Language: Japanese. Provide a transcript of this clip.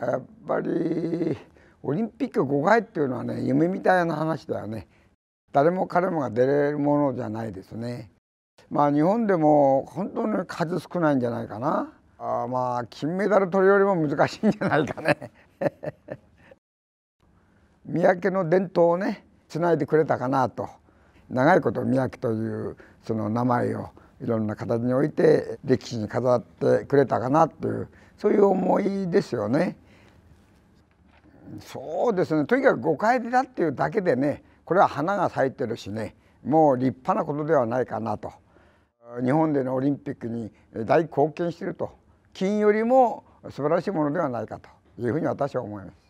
やっぱりオリンピック5回っていうのはね夢みたいな話ではね誰も彼もが出れるものじゃないですね。まあ日本でも本当に数少ないんじゃないかな。あまあ金メダル取りよりも難しいんじゃないかね。三宅の伝統をねつないでくれたかなと長いこと三宅というその名前をいろんな形において歴史に飾ってくれたかなというそういう思いですよね。そうですねとにかく誤解だっていうだけでねこれは花が咲いてるしねもう立派なことではないかなと日本でのオリンピックに大貢献していると金よりも素晴らしいものではないかというふうに私は思います。